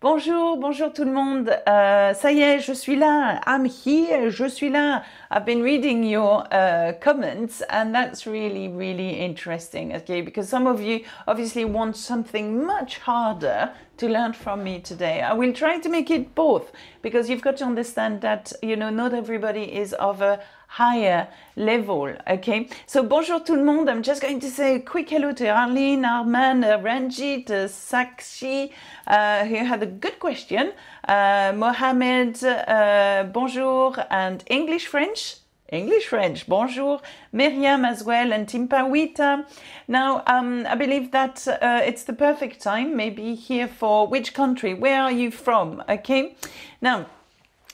Bonjour, bonjour tout le monde. Uh, ça y est, je suis là. I'm here. Je suis là. I've been reading your uh, comments, and that's really, really interesting. Okay, because some of you obviously want something much harder to learn from me today. I will try to make it both because you've got to understand that you know not everybody is of a higher level. Okay, so bonjour tout le monde. I'm just going to say a quick hello to Arlene, Arman, uh, Ranjit, uh, Sakshi, uh, who had a good question. Uh, Mohamed, uh, bonjour, and English French. English, French, bonjour, Miriam as well, and Timpawita. Now, um, I believe that uh, it's the perfect time, maybe here for which country, where are you from? Okay, now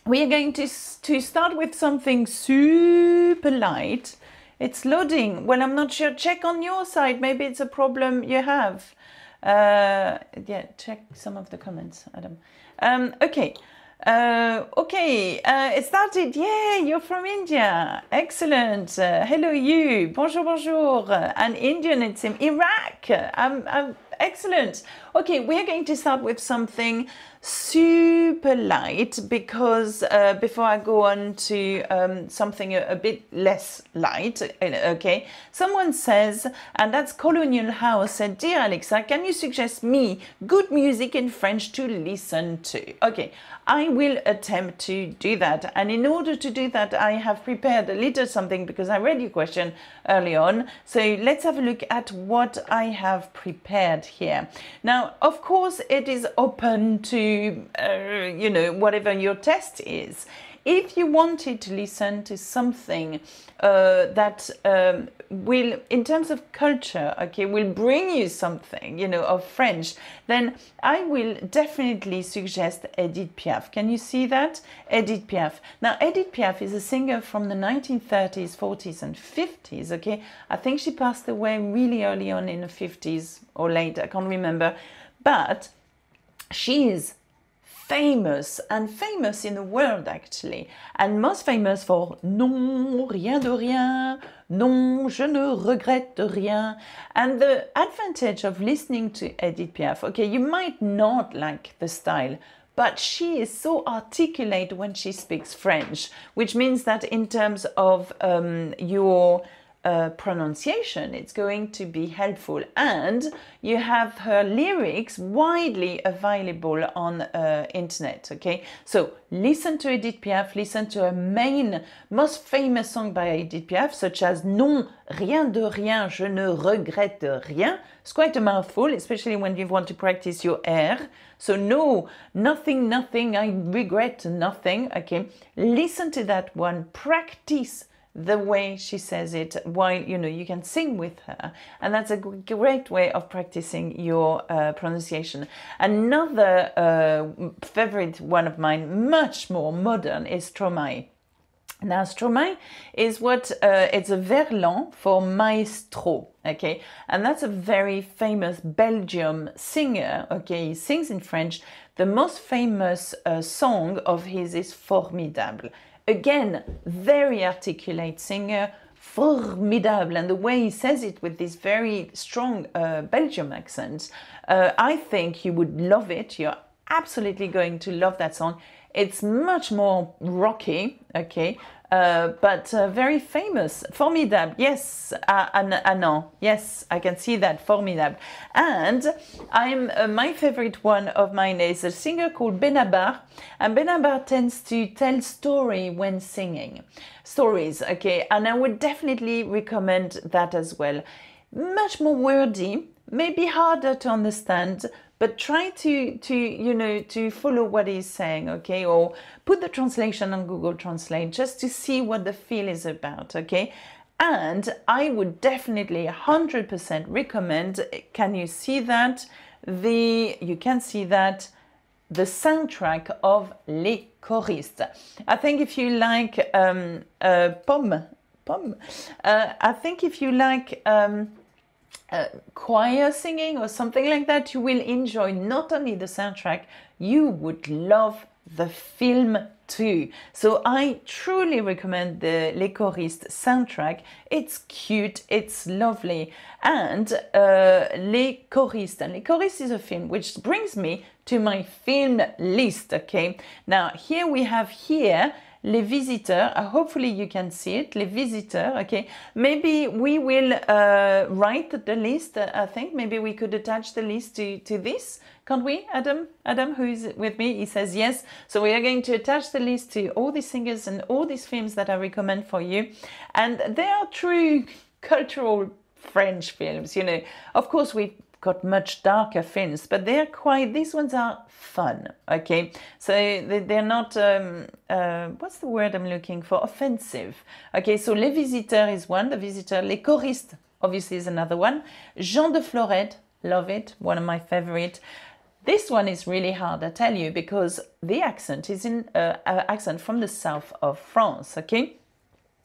we are going to, to start with something super light. It's loading. Well, I'm not sure. Check on your side. Maybe it's a problem you have. Uh, yeah, check some of the comments, Adam. Um, okay. Uh, okay, uh, it started. Yeah, you're from India. Excellent. Uh, hello, you. Bonjour, bonjour. An Indian, it seems. Iraq. Um, um, excellent. Okay, we're going to start with something super light because uh, before I go on to um, something a, a, bit less light, okay, someone says, and that's Colonial House said, Dear Alexa, can you suggest me good music in French to listen to? Okay, I will attempt to do that. And in order to do that, I have prepared a little something because I read your question early on. So let's have a look at what I have prepared here. Now, of course, it is open to uh, you know, whatever your test is. If you wanted to listen to something uh, that um, will, in terms of culture, okay, will bring you something, you know, of French, then I will definitely suggest Edith Piaf. Can you see that? Edith Piaf. Now, Edith Piaf is a singer from the 1930s, 40s, and 50s, okay? I think she passed away really early on in the 50s or late, I can't remember. But she is famous and famous in the world actually and most famous for non rien de rien non je ne regrette rien and the advantage of listening to Edith Piaf okay you might not like the style but she is so articulate when she speaks French which means that in terms of um, your uh, pronunciation. It's going to be helpful. And you have her lyrics widely available on uh, internet. Okay, so listen to Edith Piaf, listen to her main, most famous song by Edith Piaf, such as Non, rien de rien, je ne regrette rien. It's quite a mouthful, especially when you want to practice your air. So no, nothing, nothing, I regret nothing. Okay, listen to that one, practice the way she says it while you know you can sing with her and that's a great way of practicing your uh, pronunciation another uh, favorite one of mine much more modern is stromae now stromae is what uh, it's a verlan for maestro okay and that's a very famous belgium singer okay he sings in french the most famous uh, song of his is formidable Again, very articulate singer, formidable, and the way he says it with this very strong uh, Belgium accent, uh, I think you would love it. You're absolutely going to love that song. It's much more rocky, okay, uh, but uh, very famous. Formidable, yes, uh, uh, no yes, I can see that, formidable. And I'm uh, my favorite one of mine is a singer called Benabar, and Benabar tends to tell story when singing, stories, okay, and I would definitely recommend that as well. Much more wordy, maybe harder to understand, but try to to you know to follow what he's saying okay or put the translation on google translate just to see what the feel is about okay and i would definitely 100% recommend can you see that the you can see that the soundtrack of Les Choristes. I think if you like um, uh, uh, I think if you like um, uh, choir singing or something like that, you will enjoy not only the soundtrack, you would love the film too. So I truly recommend the Les Choristes soundtrack. It's cute, it's lovely. And uh, Les Choristes, and Les Choristes is a film which brings me to my film list, okay? Now here we have here les visiteurs. Uh, hopefully you can see it, les visiteurs, okay? Maybe we will uh, write the list, uh, I think. Maybe we could attach the list to, to this, can't we, Adam? Adam, who is with me, he says yes. So we are going to attach the list to all these singers and all these films that I recommend for you. And they are true cultural French films, you know. Of course, we got much darker fins, but they're quite, these ones are fun, okay? So they're not, um, uh, what's the word I'm looking for? Offensive. Okay, so Les Visiteurs is one, The visitor, Les Choristes, obviously, is another one. Jean de Florette, love it, one of my favorite. This one is really hard, I tell you, because the accent is in uh, uh accent from the south of France, okay?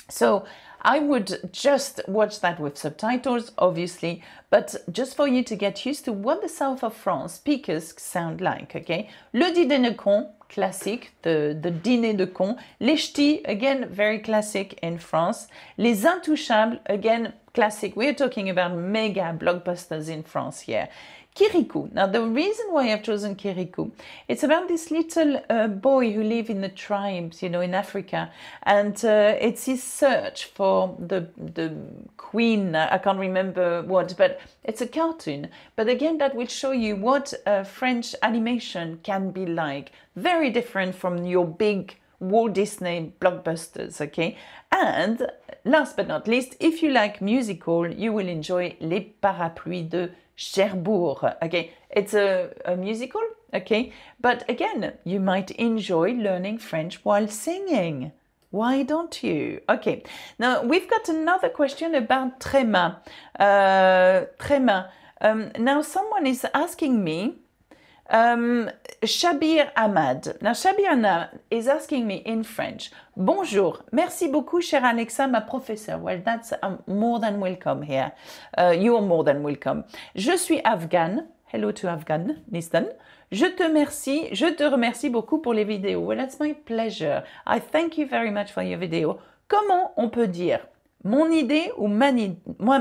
So I would just watch that with subtitles, obviously, but just for you to get used to what the south of France speakers sound like, okay? Le dîner de con, classic, the, the dîner de con. Les ch'tis, again, very classic in France. Les intouchables, again, classic. We're talking about mega blockbusters in France here. Yeah. Kirikou. Now, the reason why I've chosen Kirikou, it's about this little uh, boy who live in the tribes, you know, in Africa, and uh, it's his search for the the queen. I can't remember what, but it's a cartoon. But again, that will show you what uh, French animation can be like. Very different from your big Walt Disney blockbusters, okay? And last but not least, if you like musical, you will enjoy Les Parapluies de Cherbourg, okay? It's a, a musical, okay? But again, you might enjoy learning French while singing. Why don't you? Okay, now we've got another question about Tréma. Uh, tréma. Um, now, someone is asking me Um, Shabir Ahmad. Now, Shabir Ahmad is asking me in French. Bonjour. Merci beaucoup, chère Alexa, ma professeure. Well, that's um, more than welcome here. Uh, you are more than welcome. Je suis afghane. Hello to Afghan, Nistan. Je te remercie. Je te remercie beaucoup pour les vidéos. Well, that's my pleasure. I thank you very much for your video. Comment on peut dire mon idée ou ma,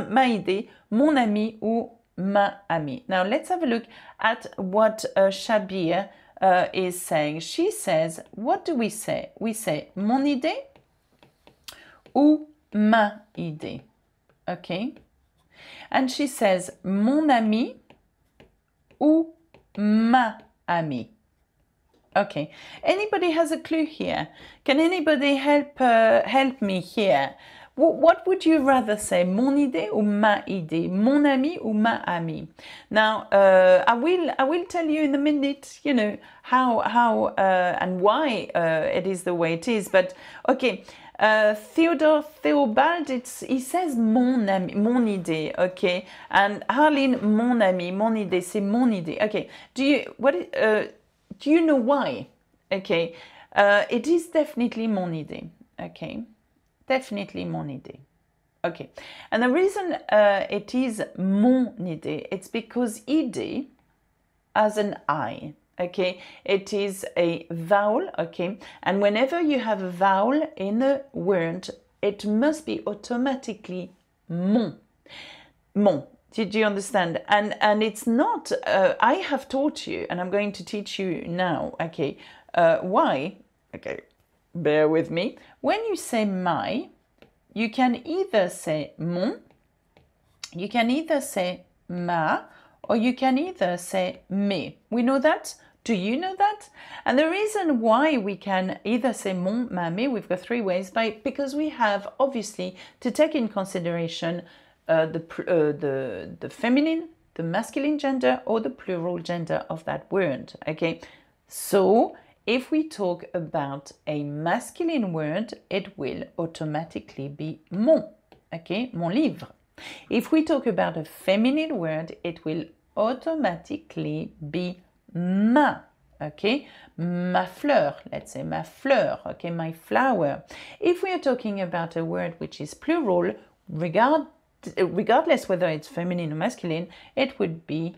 ma idée, mon ami ou ami. Now let's have a look at what uh, Shabir uh, is saying. She says, what do we say? We say mon idée ou ma idée. Okay? And she says mon ami ou ma ami. Okay. Anybody has a clue here? Can anybody help uh, help me here? What would you rather say, mon idée ou ma idée, mon ami ou ma ami? Now, uh, I will I will tell you in a minute, you know how how uh, and why uh, it is the way it is. But okay, uh, Theodore Theobald, he says mon ami, mon idée, okay, and Harleen, mon ami, mon idée, c'est mon idée. Okay, do you what uh, do you know why? Okay, uh, it is definitely mon idée. Okay. Definitely mon idée. Okay, and the reason uh, it is mon idée, it's because idée has an I, okay? It is a vowel, okay? And whenever you have a vowel in a word, it must be automatically mon. Mon, did you understand? And and it's not. Uh, I have taught you, and I'm going to teach you now. Okay, uh, why? Okay, bear with me. When you say my, you can either say mon, you can either say ma, or you can either say me. We know that. Do you know that? And the reason why we can either say mon, ma, me, we've got three ways by because we have obviously to take in consideration uh, the, uh, the the feminine, the masculine gender, or the plural gender of that word. Okay, so if we talk about a masculine word, it will automatically be mon, okay, mon livre. If we talk about a feminine word, it will automatically be ma, okay, ma fleur, let's say ma fleur, okay, my flower. If we are talking about a word which is plural, regard, regardless whether it's feminine or masculine, it would be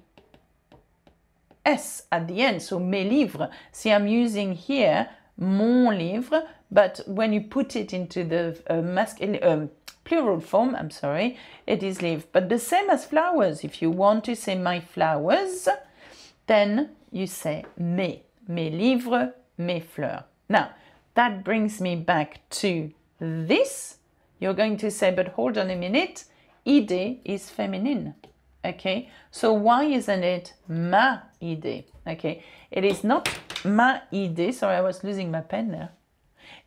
S at the end. So mes livres. See, I'm using here mon livre, but when you put it into the uh, masculine, uh, um, plural form, I'm sorry, it is livre. But the same as flowers. If you want to say my flowers, then you say mes, mes livres, mes fleurs. Now, that brings me back to this. You're going to say, but hold on a minute, idée is feminine okay? So why isn't it ma idée, okay? It is not ma idée, sorry, I was losing my pen there.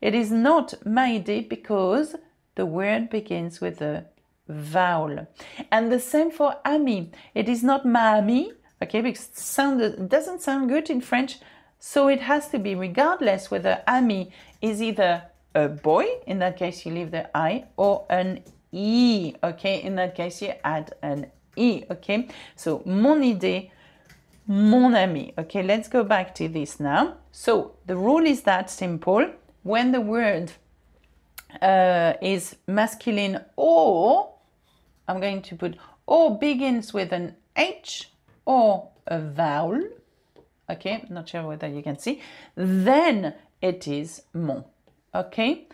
It is not ma idée because the word begins with a vowel. And the same for ami. It is not ma ami, okay, because sound doesn't sound good in French, so it has to be regardless whether ami is either a boy, in that case you leave the i, or an e, okay, in that case you add an E, okay? So, mon idée, mon ami. Okay, let's go back to this now. So, the rule is that simple. When the word uh, is masculine or, I'm going to put, or begins with an H or a vowel, okay, not sure whether you can see, then it is mon, okay?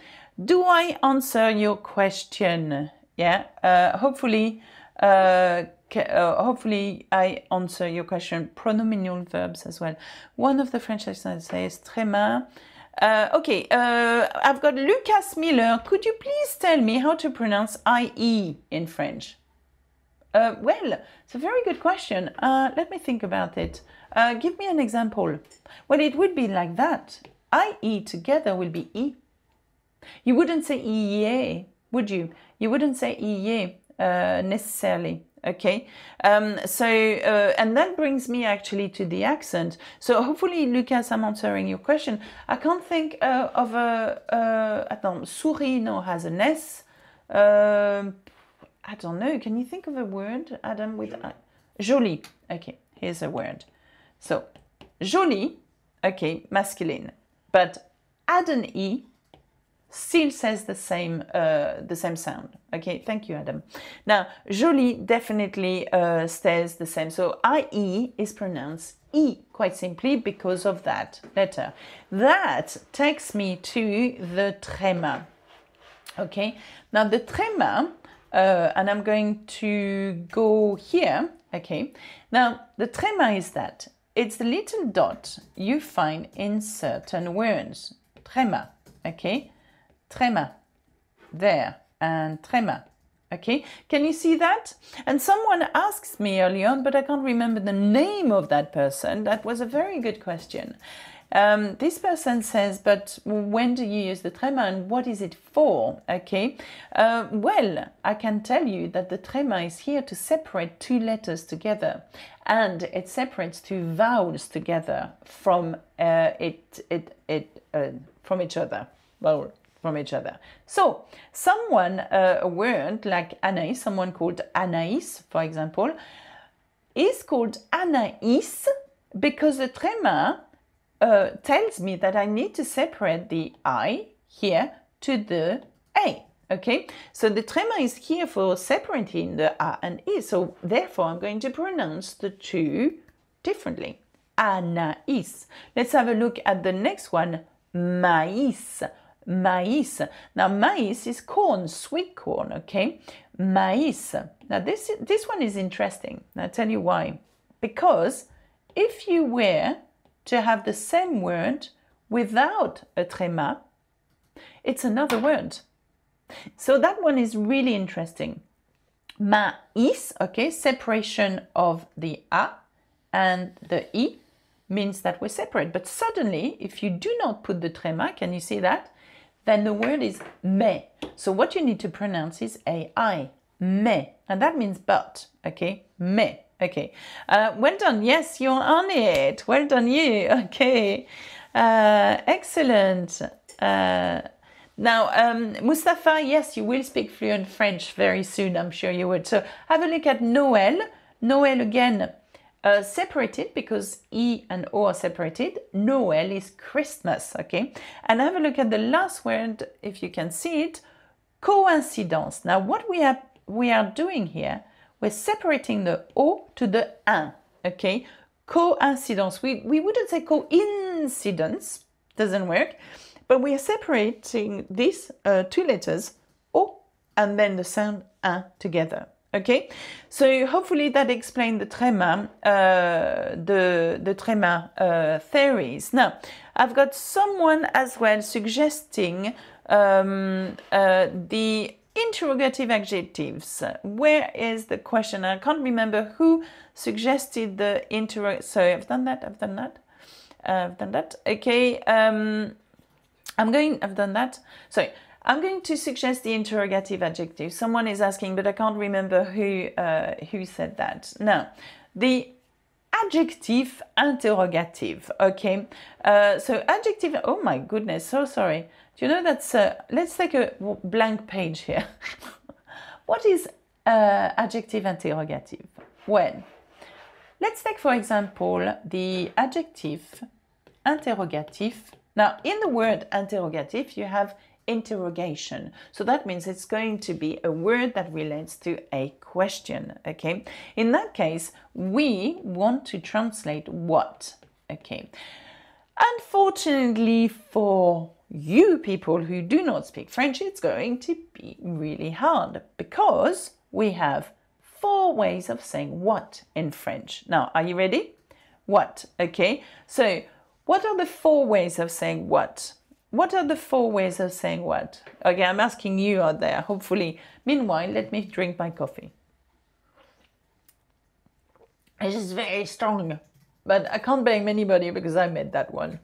Do I answer your question? Yeah, uh, hopefully uh, uh, hopefully I answer your question. Pronominal verbs as well. One of the French accents says très Uh, okay, uh, I've got Lucas Miller. Could you please tell me how to pronounce IE in French? Uh, well, it's a very good question. Uh, let me think about it. give me an example. Well, it would be like that. IE together will be E. You wouldn't say IE, would you? You wouldn't say IE necessarily okay um, so uh, and that brings me actually to the accent so hopefully lucas i'm answering your question i can't think uh, of a uh, attends, no has an s um, i don't know can you think of a word adam with I? jolie okay here's a word so jolie okay masculine but add an e still says the same uh, the same sound. Okay, thank you, Adam. Now, jolie definitely uh, the same. So IE is pronounced E quite simply because of that letter. That takes me to the trema. Okay, now the trema, uh, and I'm going to go here. Okay, now the trema is that it's the little dot you find in certain words. Trema. Okay, Trema. There. And trema. Okay, can you see that? And someone asked me earlier on, but I can't remember the name of that person. That was a very good question. Um, this person says, but when do you use the trema and what is it for? Okay, uh, well, I can tell you that the trema is here to separate two letters together and it separates two vowels together from, uh, it, it, it, uh, from each other. Vowel from each other. So someone uh, weren't like Anaïs, someone called Anaïs, for example, is called Anaïs because the trema uh, tells me that I need to separate the I here to the A. Okay, so the trema is here for separating the A and E. So therefore, I'm going to pronounce the two differently. Anaïs. Let's have a look at the next one, maïs mais. Now, mais is corn, sweet corn, okay? Mais. Now, this, this one is interesting. I'll tell you why. Because if you were to have the same word without a tréma, it's another word. So that one is really interesting. Mais, okay, separation of the a and the i means that we're separate. But suddenly, if you do not put the tréma, can you see that? then the word is me. So what you need to pronounce is AI, me, and that means but, okay? me. okay. Uh, well done, yes, you're on it. Well done, you, okay. Uh, excellent. Uh, now, um, Mustafa, yes, you will speak fluent French very soon, I'm sure you would. So have a look at Noël. Noël again uh, separated because E and O are separated. Noel is Christmas, okay? And have a look at the last word, if you can see it, coincidence. Now, what we are, we are doing here, we're separating the O to the n, okay? Coincidence. We, we wouldn't say coincidence, doesn't work, but we are separating these uh, two letters, O, and then the sound A together. Okay, so hopefully that explained the tremor, uh, the the tremor uh, theories. Now, I've got someone as well suggesting um, uh, the interrogative adjectives. Where is the question? I can't remember who suggested the interrog. Sorry, I've done that. I've done that. Uh, I've done that. Okay. Um, I'm going. I've done that. Sorry. I'm going to suggest the interrogative adjective. Someone is asking, but I can't remember who, uh, who said that. Now, the adjective interrogative, okay? Uh, so adjective, oh my goodness, so sorry. Do you know that's, uh, let's take a blank page here. what is uh, adjective interrogative? Well, let's take for example the adjective interrogative. Now in the word interrogative, you have interrogation. So that means it's going to be a word that relates to a question, okay? In that case, we want to translate what, okay? Unfortunately for you people who do not speak French, it's going to be really hard because we have four ways of saying what in French. Now, are you ready? What, okay? So, what are the four ways of saying what? What are the four ways of saying what? Okay, I'm asking you out there, hopefully. Meanwhile, let me drink my coffee. It's is very strong, but I can't blame anybody because I made that one.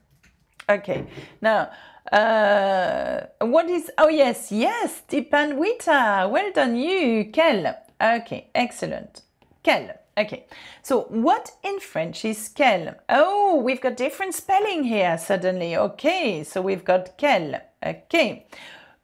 Okay, now, uh, what is, oh yes, yes, Tipanwita, well done you, Kel. Okay, excellent. Kel. Okay, so what in French is quel? Oh, we've got different spelling here suddenly. Okay, so we've got quel. Okay.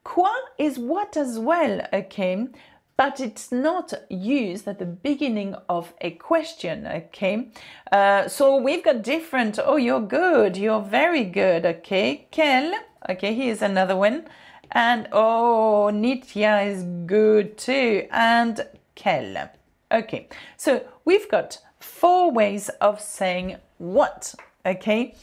Quoi is what as well, okay, but it's not used at the beginning of a question, okay? Uh, so we've got different, oh, you're good, you're very good, okay? Quel, okay, here's another one. And oh, Nitya is good too, and quel. Okay, so we've got four ways of saying what, okay?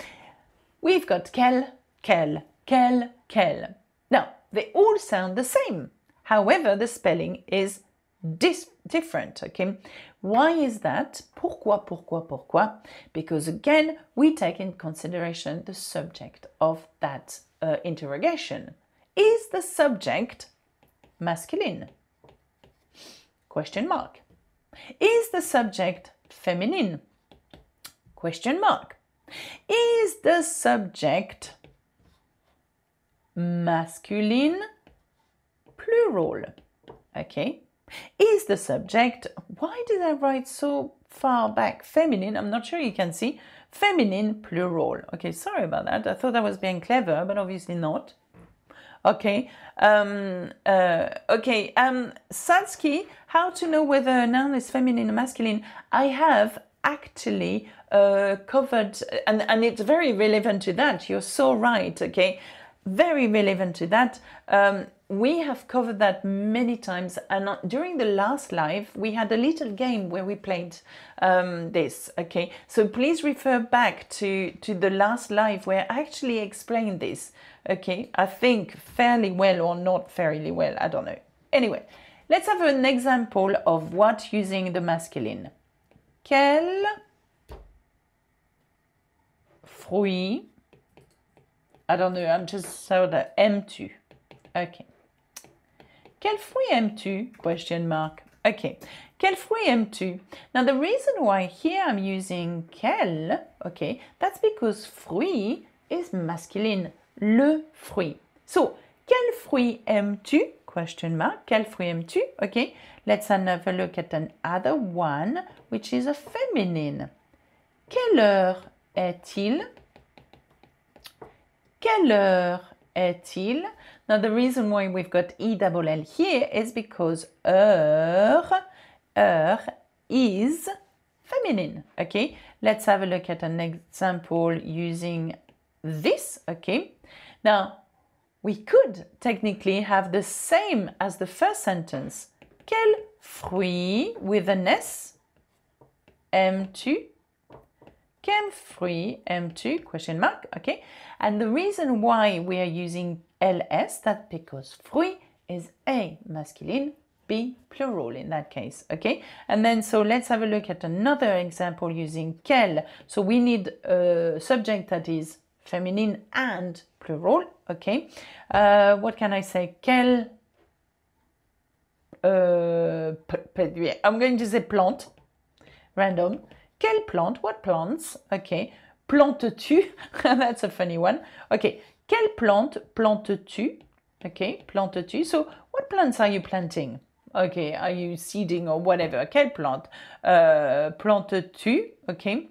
We've got quel, quel, quel, quel. Now, they all sound the same. However, the spelling is different, okay? Why is that? Pourquoi, pourquoi, pourquoi? Because again, we take in consideration the subject of that uh, interrogation. Is the subject masculine? Question mark. Is the subject feminine? Question mark. Is the subject masculine plural? Okay. Is the subject, why did I write so far back feminine? I'm not sure you can see. Feminine plural. Okay, sorry about that. I thought I was being clever, but obviously not. Okay. Um, uh, okay. Um, Satsky, how to know whether a noun is feminine or masculine? I have actually uh, covered, and, and it's very relevant to that. You're so right. Okay. Very relevant to that. Um, we have covered that many times and uh, during the last live we had a little game where we played um, this okay so please refer back to to the last live where I actually explained this okay I think fairly well or not fairly well I don't know anyway let's have an example of what using the masculine quel fruit I don't know I'm just so m empty okay Quel fruit aimes-tu? Question mark. Okay. Quel fruit aimes-tu? Now, the reason why here I'm using quel, okay, that's because fruit is masculine. Le fruit. So, quel fruit aimes-tu? Question mark. Quel fruit aimes-tu? Okay. Let's have a look at another one, which is a feminine. Quelle heure est-il? Quelle heure est-il? Now, the reason why we've got E double L here is because er, er is feminine, okay? Let's have a look at an example using this, okay? Now, we could technically have the same as the first sentence. Quel fruit with an S? M2 quel free M2 question mark okay and the reason why we are using LS, that because fruit is A masculine, B plural in that case, okay? And then, so let's have a look at another example using quel. So we need a subject that is feminine and plural, okay? Uh, what can I say? Quel... Uh, I'm going to say plant, random. Quelle plant? What plants? Okay. Plantes-tu? That's a funny one. Okay. Quelle plante plantes-tu? Okay, plantes-tu? So, what plants are you planting? Okay, are you seeding or whatever? Quelle plante uh, plantes-tu? Okay.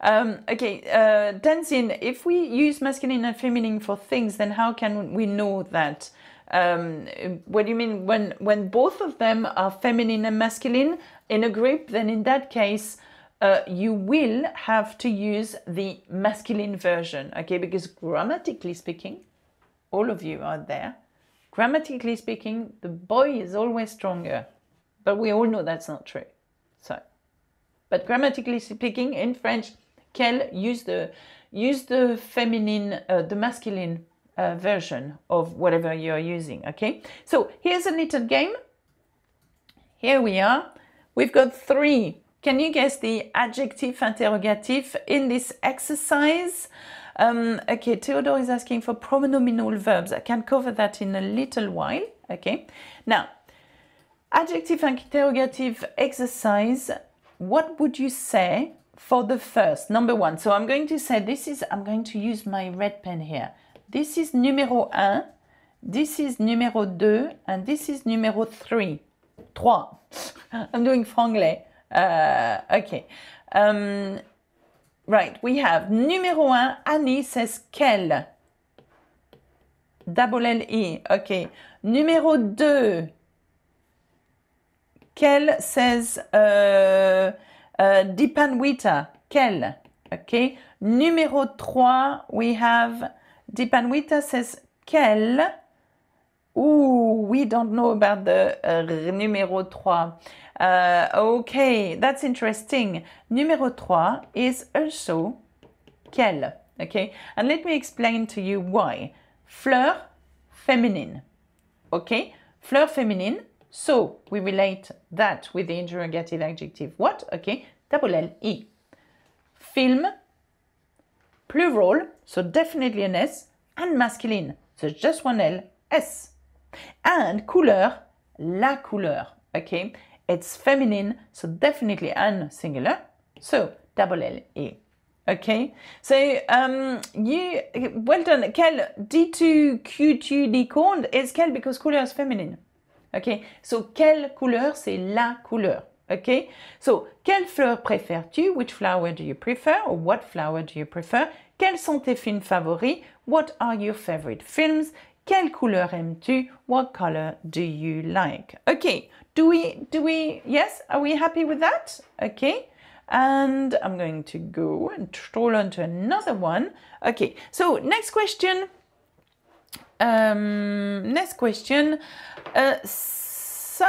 Um, okay, uh, Danzin, if we use masculine and feminine for things, then how can we know that? Um, what do you mean when when both of them are feminine and masculine in a group? Then in that case, uh, you will have to use the masculine version, okay? Because grammatically speaking, all of you are there. Grammatically speaking, the boy is always stronger, but we all know that's not true. So, but grammatically speaking, in French, Kel use the use the feminine, uh, the masculine uh, version of whatever you're using. Okay, so here's a little game. Here we are. We've got three can you guess the adjective interrogative in this exercise? Um, okay, Theodore is asking for pronominal verbs. I can cover that in a little while. Okay, now, adjective interrogative exercise. What would you say for the first number one? So I'm going to say this is, I'm going to use my red pen here. This is numéro un, this is numéro deux, and this is numéro three. Trois. I'm doing franglais. Euh, ok, um, right, we have numéro 1, Annie says quel ». Double L-I, ok. Numéro 2, quel » says euh, euh, Dipanwita, quel ». Ok. Numéro 3, we have Dipanwita says quel ». Ooh, we don't know about the euh, numéro 3. Uh, okay, that's interesting. Numéro 3 is also quelle. Okay, and let me explain to you why. Fleur feminine. Okay, fleur feminine. So we relate that with the interrogative adjective what? Okay, double i. Film plural, so definitely an S, and masculine, so just one L, S. And couleur, la couleur, okay? It's feminine, so definitely an singular. So double L E. Okay, so um, you well done, Kel. D2 Q2 décompte is Kel because couleur is feminine. Okay, so quelle couleur c'est la couleur. Okay, so quelle fleur préfères-tu? Which flower do you prefer? Or what flower do you prefer? Quels sont tes films favoris? What are your favorite films? Quelle couleur aimes-tu? What color do you like? Okay, do we, do we, yes, are we happy with that? Okay, and I'm going to go and stroll on to another one. Okay, so next question. Um, next question. Uh, Sakshi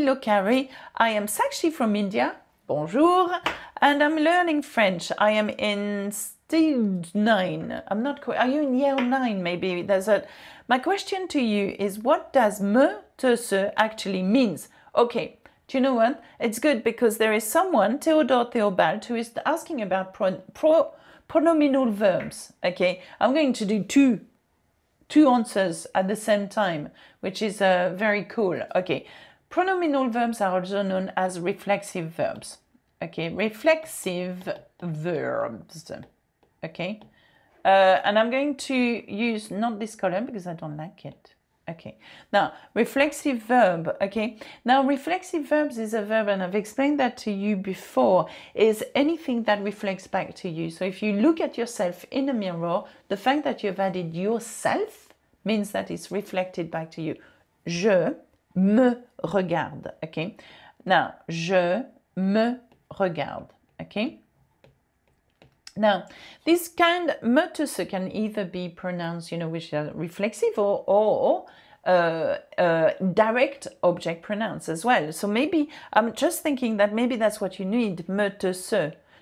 Lokari. I am Sakshi from India. Bonjour and I'm learning French. I am in stage nine. I'm not quite. Are you in year nine? Maybe there's a. My question to you is, what does me te se actually means? Okay. Do you know what? It's good because there is someone, Theodore Theobald, who is asking about pro, pro, pronominal verbs. Okay, I'm going to do two two answers at the same time, which is uh, very cool. Okay, pronominal verbs are also known as reflexive verbs okay, reflexive verbs, okay? Uh, and I'm going to use not this column because I don't like it. Okay, now reflexive verb, okay? Now reflexive verbs is a verb and I've explained that to you before, is anything that reflects back to you. So if you look at yourself in a mirror, the fact that you've added yourself means that it's reflected back to you. Je me regarde, okay? Now, je me regarde. Okay. Now, this kind motus can either be pronounced, you know, which are reflexive or, or uh, uh, direct object pronouns as well. So maybe I'm just thinking that maybe that's what you need, motus.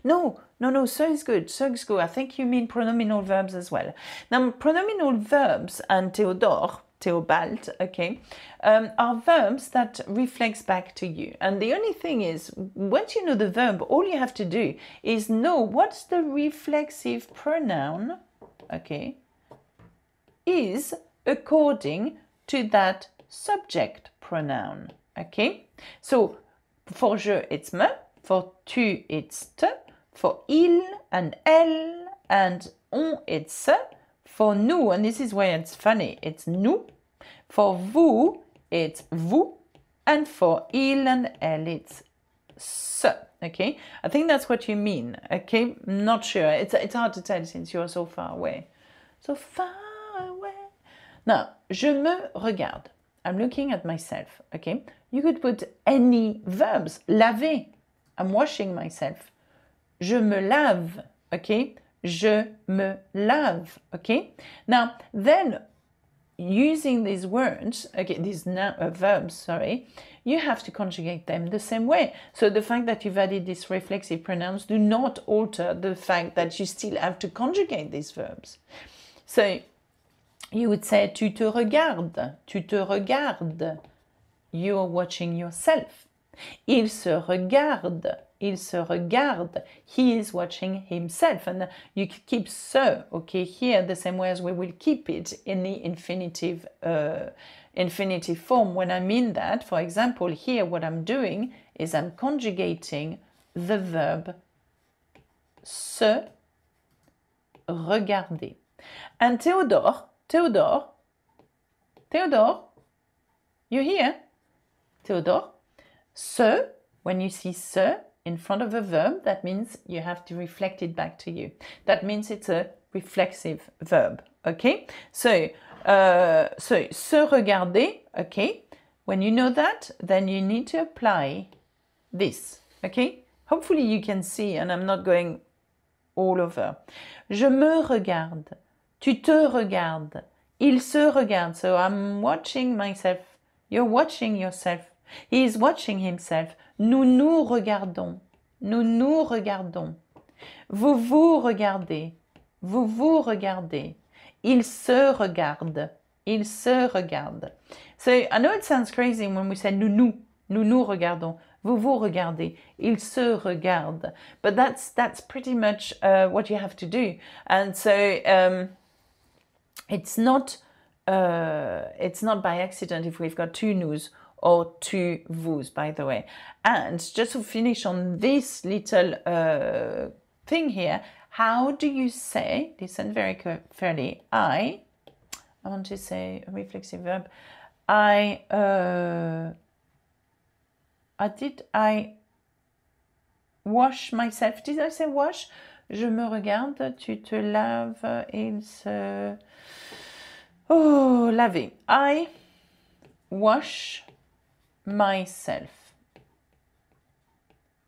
No, no, no, so is good, so is good. I think you mean pronominal verbs as well. Now, pronominal verbs and Theodore Theobald, okay, um, are verbs that reflects back to you. And the only thing is, once you know the verb, all you have to do is know what's the reflexive pronoun, okay, is according to that subject pronoun, okay? So, for je, it's me, for tu, it's te, for il and elle, and on, it's se, for nous, and this is where it's funny, it's nous, for vous, it's vous, and for il and elle, it's se. Okay, I think that's what you mean. Okay, I'm not sure. It's it's hard to tell since you're so far away. So far away. Now, je me regarde. I'm looking at myself. Okay, you could put any verbs. Laver. I'm washing myself. Je me lave. Okay, je me lave. Okay, now then using these words, okay, these now, uh, verbs, sorry, you have to conjugate them the same way. So the fact that you've added these reflexive pronouns do not alter the fact that you still have to conjugate these verbs. So you would say, tu te regardes, tu te regardes. You're watching yourself. Il se regarde il se regarde. He is watching himself. And you keep se, okay, here, the same way as we will keep it in the infinitive, uh, infinitive form. When I mean that, for example, here, what I'm doing is I'm conjugating the verb se regarder. And Theodore, Theodore, Theodore, you here? Theodore, se, when you see se, in front of a verb, that means you have to reflect it back to you. That means it's a reflexive verb. Okay, so uh, so se regarder. Okay, when you know that, then you need to apply this. Okay, hopefully you can see, and I'm not going all over. Je me regarde. Tu te regardes. Il se regarde. So I'm watching myself. You're watching yourself. He is watching himself. Nous nous regardons. Nous nous regardons. Vous vous regardez. Vous vous regardez. Il se regarde, il se regarde. So I know it sounds crazy when we say nous nous. Nous nous regardons. Vous vous regardez. il se regarde. But that's that's pretty much uh, what you have to do. And so um, it's not uh, it's not by accident if we've got two nous or to vous, by the way. And just to finish on this little uh, thing here, how do you say, listen very carefully, I, I want to say a reflexive verb, I, uh, I did, I wash myself, did I say wash? Je me regarde, tu te laves, il se... Oh, laver. I wash myself.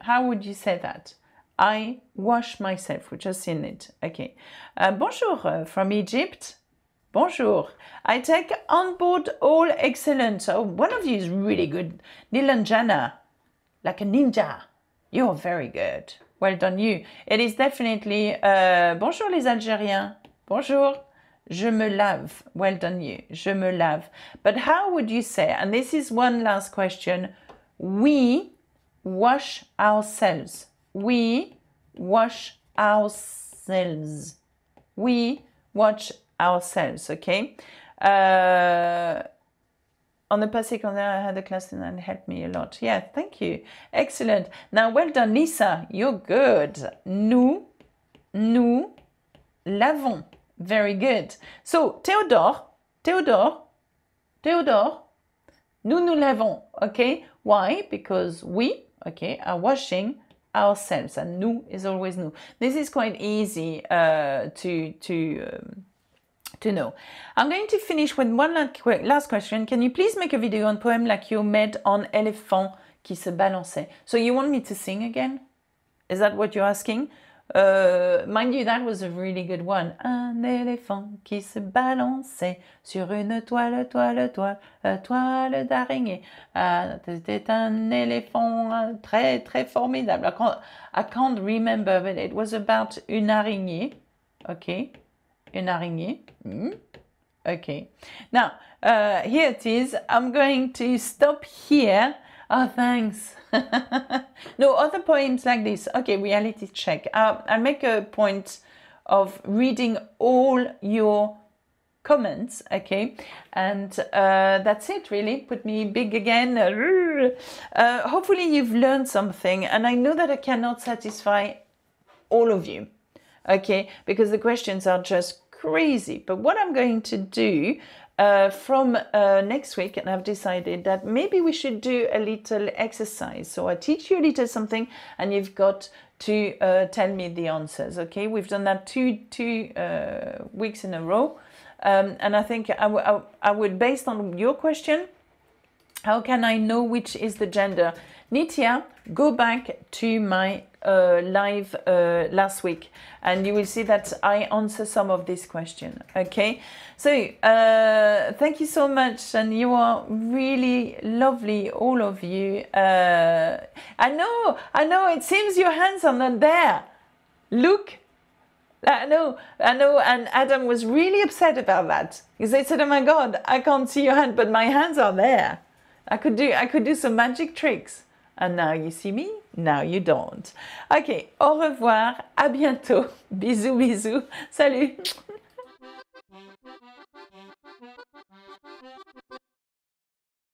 How would you say that? I wash myself. We just seen it. Okay. Uh, bonjour uh, from Egypt. Bonjour. I take on board all excellent. Oh, one of you is really good. Nilanjana, like a ninja. You're very good. Well done, you. It is definitely. Uh, bonjour, les Algériens. Bonjour. Je me lave. Well done, you. Je me lave. But how would you say, and this is one last question, we wash ourselves. We wash ourselves. We wash ourselves, okay? Uh, on the passé second, I had a class and that helped me a lot. Yeah, thank you. Excellent. Now, well done, Lisa. You're good. Nous, nous lavons. Very good. So, Theodore, Theodore, Theodore, nous nous lavons, okay? Why? Because we, okay, are washing ourselves and nous is always nous. This is quite easy uh, to, to, um, to know. I'm going to finish with one last question. Can you please make a video on poem like you made on éléphant qui se balançait? So you want me to sing again? Is that what you're asking? Euh, mind you, that was a really good one. Un éléphant qui se balançait sur une toile, toile, toile, euh, toile d'araignée. Ah, c'était un éléphant hein, très, très formidable. I can't, remember, but it was about une araignée. OK. Une araignée. Hmm. OK. Now, uh, here it is. I'm going to stop here. Oh, thanks. no, other poems like this. Okay, reality check. Uh, I'll make a point of reading all your comments okay and uh, that's it really put me big again uh, hopefully you've learned something and i know that i cannot satisfy all of you okay because the questions are just crazy but what i'm going to do uh, from uh, next week, and I've decided that maybe we should do a little exercise. So I teach you a little something, and you've got to uh, tell me the answers. Okay, we've done that two two uh, weeks in a row, um, and I think I would, based on your question, how can I know which is the gender? Nitya, go back to my uh, live uh, last week and you will see that I answer some of this question. Okay, so uh, thank you so much and you are really lovely, all of you. Uh, I know, I know it seems your hands are not there. Look, I know, I know, and Adam was really upset about that because he said, oh my God, I can't see your hand, but my hands are there. I could do I could do some magic tricks. And now you see me, now you don't. Okay, au revoir, à bientôt. Bisous, bisous. Salut.